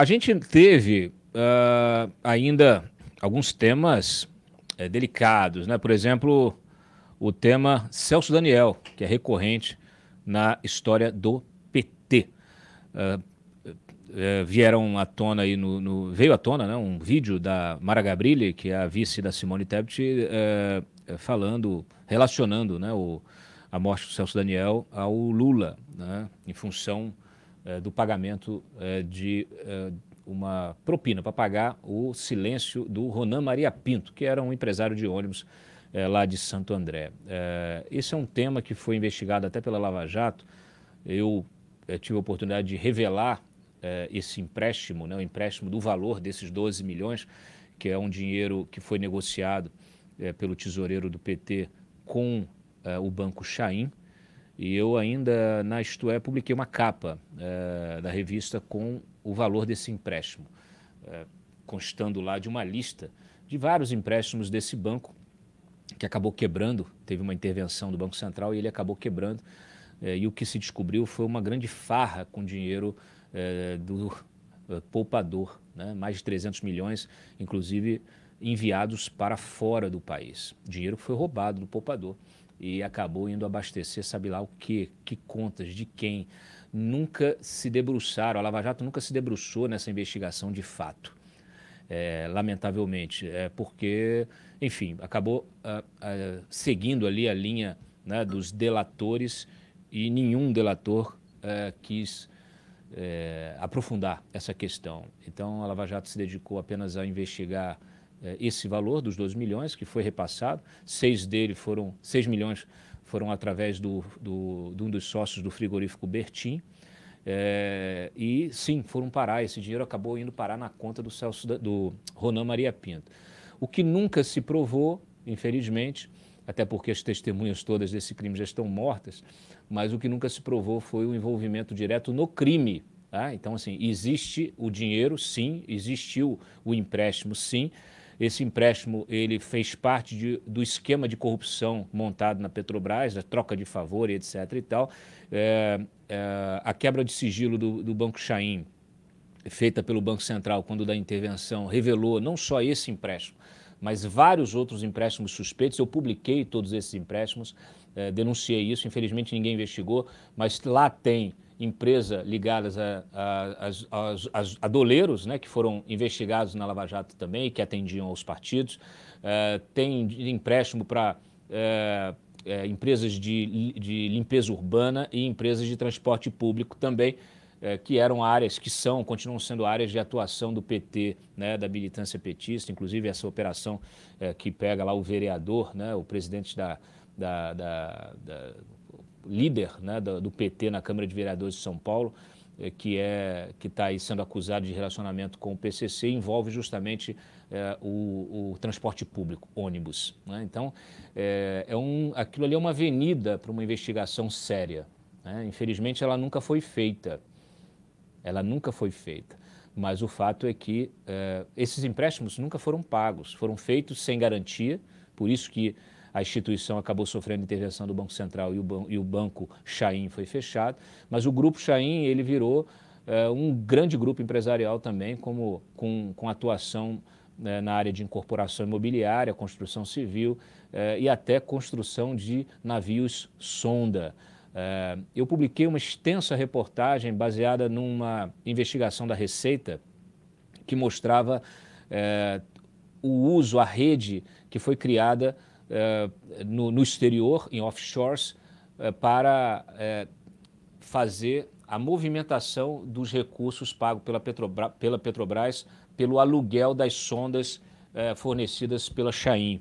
A gente teve uh, ainda alguns temas é, delicados, né? Por exemplo, o tema Celso Daniel, que é recorrente na história do PT. Uh, ah, eh, vieram à tona aí no, no, veio à tona né, um vídeo da Mara Gabrilli, que é a vice da Simone Tebet, eh, falando, relacionando né, o, a morte do Celso Daniel ao Lula, né, em função eh, do pagamento eh, de eh, uma propina para pagar o silêncio do Ronan Maria Pinto, que era um empresário de ônibus lá de Santo André. esse é um tema que foi investigado até pela Lava Jato. Eu tive a oportunidade de revelar esse empréstimo, né, o empréstimo do valor desses 12 milhões, que é um dinheiro que foi negociado pelo tesoureiro do PT com o Banco Chaim. E eu ainda, na Istoé, publiquei uma capa é, da revista com o valor desse empréstimo, é, constando lá de uma lista de vários empréstimos desse banco, que acabou quebrando, teve uma intervenção do Banco Central e ele acabou quebrando. É, e o que se descobriu foi uma grande farra com dinheiro do poupador, né? mais de 300 milhões, inclusive enviados para fora do país. Dinheiro que foi roubado do poupador e acabou indo abastecer, sabe lá o que, que contas, de quem. Nunca se debruçaram, a Lava Jato nunca se debruçou nessa investigação de fato, é, lamentavelmente, é porque, enfim, acabou ah, ah, seguindo ali a linha né, dos delatores e nenhum delator é, quis é, aprofundar essa questão. Então, a Lava Jato se dedicou apenas a investigar eh, esse valor dos 12 milhões que foi repassado, seis dele foram, 6 milhões foram através do, do, de um dos sócios do frigorífico Bertin. É, e sim, foram parar, esse dinheiro acabou indo parar na conta do, Celso, do Ronan Maria Pinto. O que nunca se provou, infelizmente, até porque as testemunhas todas desse crime já estão mortas, mas o que nunca se provou foi o envolvimento direto no crime. Tá? Então, assim, existe o dinheiro, sim, existiu o empréstimo, sim, esse empréstimo ele fez parte de, do esquema de corrupção montado na Petrobras, da né, troca de favor e etc. e tal. É, é, a quebra de sigilo do, do Banco Chaim, feita pelo Banco Central quando da intervenção, revelou não só esse empréstimo, mas vários outros empréstimos suspeitos. Eu publiquei todos esses empréstimos, eh, denunciei isso, infelizmente ninguém investigou, mas lá tem empresa ligadas a, a, a, a, a doleiros, né, que foram investigados na Lava Jato também, que atendiam aos partidos. Eh, tem empréstimo para eh, empresas de, de limpeza urbana e empresas de transporte público também é, que eram áreas que são, continuam sendo áreas de atuação do PT, né, da militância petista, inclusive essa operação é, que pega lá o vereador, né, o presidente da, da, da, da líder né, do, do, PT na Câmara de Vereadores de São Paulo, é, que é que está aí sendo acusado de relacionamento com o PCC, envolve justamente é, o, o, transporte público, ônibus. Né? Então, é, é, um, aquilo ali é uma avenida para uma investigação séria. Né? Infelizmente, ela nunca foi feita ela nunca foi feita. Mas o fato é que eh, esses empréstimos nunca foram pagos, foram feitos sem garantia, por isso que a instituição acabou sofrendo intervenção do Banco Central e o, ban e o Banco Chaim foi fechado, mas o Grupo Chaim ele virou eh, um grande grupo empresarial também, como, com, com atuação né, na área de incorporação imobiliária, construção civil eh, e até construção de navios sonda. Eh, eu publiquei uma extensa reportagem baseada numa investigação da Receita que mostrava eh, o uso, a rede que foi criada eh, no, no exterior, em offshores, para fazer a movimentação dos recursos pagos pela, Petrobras, pela Petrobras pelo aluguel das sondas fornecidas pela Chain.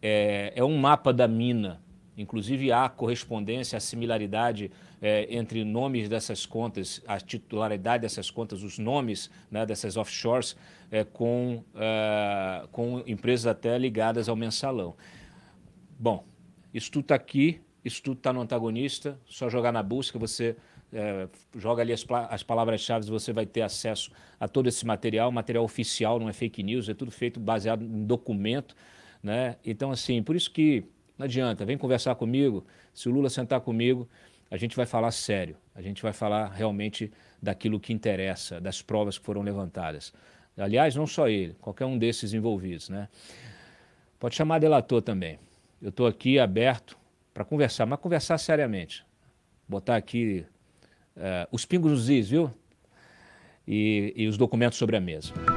É, é um mapa da mina Inclusive, há correspondência, há similaridade é, entre nomes dessas contas, a titularidade dessas contas, os nomes né, dessas offshores é, com, eh, com empresas até ligadas ao mensalão. Bom, isso tudo está aqui, isso tudo está no antagonista, só jogar na busca, você joga ali as, as palavras-chave, você vai ter acesso a todo esse material, material oficial, não é fake news, é tudo feito baseado em documento. Né? Então, assim, por isso que não adianta, vem conversar comigo. Se o Lula sentar comigo, a gente vai falar sério. A gente vai falar realmente daquilo que interessa, das provas que foram levantadas. Aliás, não só ele, qualquer um desses envolvidos, né? Pode chamar delator também. Eu estou aqui aberto para conversar, mas conversar seriamente. Botar aqui uh, os pingos nos is, viu? E, e os documentos sobre a mesa.